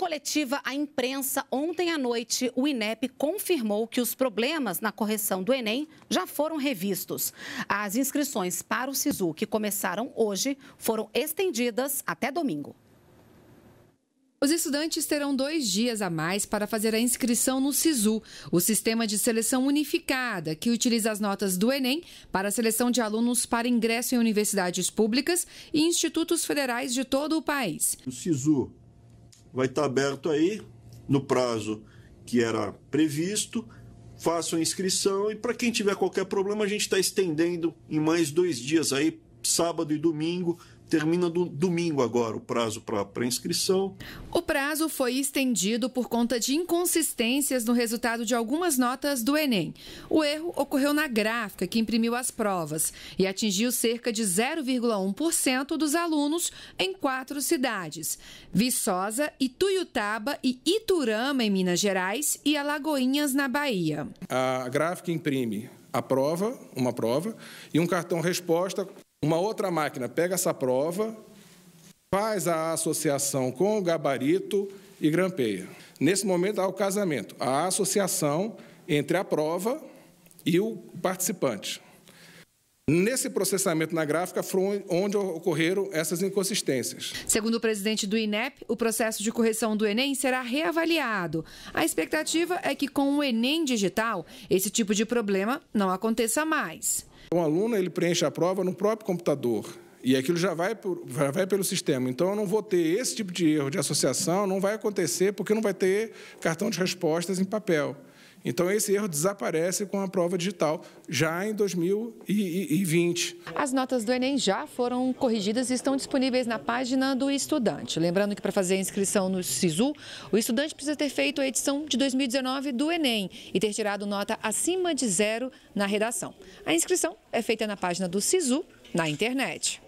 coletiva à imprensa ontem à noite, o INEP confirmou que os problemas na correção do Enem já foram revistos. As inscrições para o SISU, que começaram hoje, foram estendidas até domingo. Os estudantes terão dois dias a mais para fazer a inscrição no SISU, o Sistema de Seleção Unificada, que utiliza as notas do Enem para a seleção de alunos para ingresso em universidades públicas e institutos federais de todo o país. O SISU vai estar aberto aí no prazo que era previsto. Façam a inscrição e para quem tiver qualquer problema, a gente está estendendo em mais dois dias aí sábado e domingo. Termina do domingo agora o prazo para pré-inscrição. O prazo foi estendido por conta de inconsistências no resultado de algumas notas do Enem. O erro ocorreu na gráfica que imprimiu as provas e atingiu cerca de 0,1% dos alunos em quatro cidades: Viçosa, Ituiutaba e Iturama, em Minas Gerais, e Alagoinhas, na Bahia. A gráfica imprime a prova, uma prova, e um cartão resposta uma outra máquina pega essa prova, faz a associação com o gabarito e grampeia. Nesse momento há o casamento, a associação entre a prova e o participante. Nesse processamento na gráfica foi onde ocorreram essas inconsistências. Segundo o presidente do INEP, o processo de correção do Enem será reavaliado. A expectativa é que com o Enem digital, esse tipo de problema não aconteça mais. Um aluno ele preenche a prova no próprio computador. E aquilo já vai, por, já vai pelo sistema. Então, eu não vou ter esse tipo de erro de associação, não vai acontecer, porque não vai ter cartão de respostas em papel. Então, esse erro desaparece com a prova digital já em 2020. As notas do Enem já foram corrigidas e estão disponíveis na página do estudante. Lembrando que para fazer a inscrição no SISU, o estudante precisa ter feito a edição de 2019 do Enem e ter tirado nota acima de zero na redação. A inscrição é feita na página do SISU na internet.